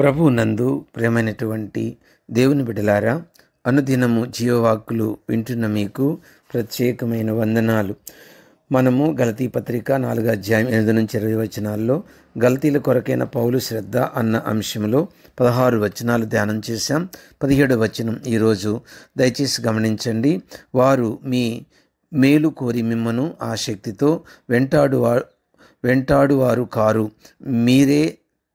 ప్రభు నందు ప్రేమైనటువంటి దేవుని బిడ్డలారా అనుదినము జీవవాక్కులు వింటున్న మీకు ప్రత్యేకమైన వందనాలు మనము గలతీ పత్రిక నాలుగు అధ్యాయం ఎనిమిది నుంచి ఇరవై వచనాల్లో గలతీల కొరకైన పౌలు శ్రద్ధ అన్న అంశంలో పదహారు వచనాలు ధ్యానం చేశాం పదిహేడు వచనం ఈరోజు దయచేసి గమనించండి వారు మీ మేలు కోరి మిమ్మను ఆ శక్తితో వెంటాడు వెంటాడువారు కారు మీరే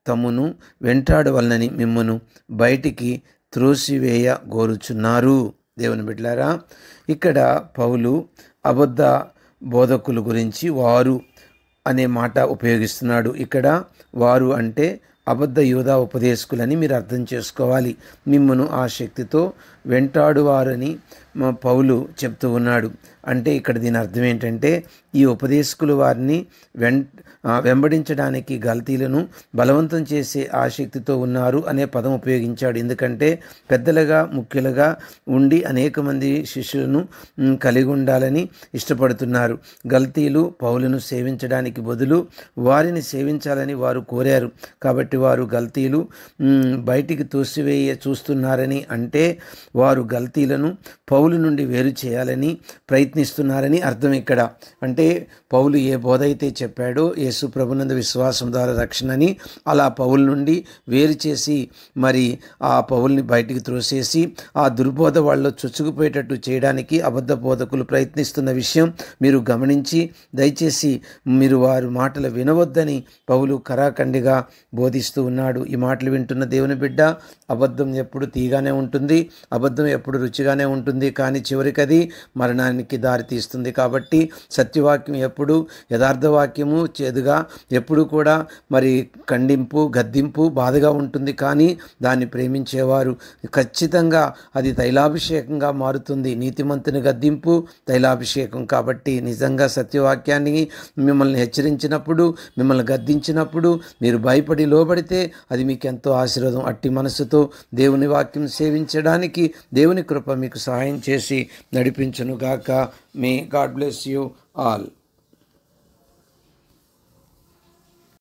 తమను వెంటాడవలనని మిమ్మను బయటికి త్రోసివేయ గోరుచున్నారు దేవుని బిడ్లారా ఇక్కడ పౌలు అబద్ధ బోధకుల గురించి వారు అనే మాట ఉపయోగిస్తున్నాడు ఇక్కడ వారు అంటే అబద్ధ యోధా ఉపదేశకులని మీరు అర్థం చేసుకోవాలి మిమ్మను ఆ శక్తితో వెంటాడువారని పౌలు చెప్తూ ఉన్నాడు అంటే ఇక్కడ దీని అర్థం ఏంటంటే ఈ ఉపదేశకులు వారిని వెం వెంబడించడానికి గల్తీలను బలవంతం చేసే ఆసక్తితో ఉన్నారు అనే పదం ఉపయోగించాడు ఎందుకంటే పెద్దలుగా ముఖ్యులుగా ఉండి అనేక మంది శిష్యులను కలిగి ఉండాలని ఇష్టపడుతున్నారు గల్తీలు పౌలను సేవించడానికి బదులు వారిని సేవించాలని వారు కోరారు కాబట్టి వారు గల్తీలు బయటికి తోసివేయ చూస్తున్నారని అంటే వారు గల్తీలను పౌ పౌలు నుండి వేరు చేయాలని ప్రయత్నిస్తున్నారని అర్థం ఇక్కడ అంటే పౌలు ఏ బోధ అయితే చెప్పాడో యేసు ప్రభునందు విశ్వాసం ద్వారా రక్షణని అలా పౌలు నుండి వేరు చేసి మరి ఆ పౌల్ని బయటికి త్రోసేసి ఆ దుర్బోధ వాళ్ళలో చొచ్చుకుపోయేటట్టు చేయడానికి అబద్ధ బోధకులు ప్రయత్నిస్తున్న విషయం మీరు గమనించి దయచేసి మీరు వారు మాటలు వినవద్దని పౌలు కరాఖండిగా బోధిస్తూ ఉన్నాడు ఈ మాటలు వింటున్న దేవుని బిడ్డ అబద్ధం ఎప్పుడు తీగానే ఉంటుంది అబద్ధం ఎప్పుడు రుచిగానే ఉంటుంది కానీ చివరికది మరణానికి దారితీస్తుంది కాబట్టి సత్యవాక్యం ఎప్పుడు యథార్థవాక్యము చేదుగా ఎప్పుడు కూడా మరి ఖండింపు గద్దింపు బాధగా ఉంటుంది కానీ దాన్ని ప్రేమించేవారు ఖచ్చితంగా అది తైలాభిషేకంగా మారుతుంది నీతిమంతుని గద్దింపు తైలాభిషేకం కాబట్టి నిజంగా సత్యవాక్యాన్ని మిమ్మల్ని హెచ్చరించినప్పుడు మిమ్మల్ని గద్దించినప్పుడు మీరు భయపడి లోబడితే అది మీకు ఎంతో ఆశీర్వాదం అట్టి మనసుతో దేవుని వాక్యం సేవించడానికి దేవుని కృప మీకు సహాయం చేసి నడిపించను గాక మీ గాడ్ బ్లెస్ యూ ఆల్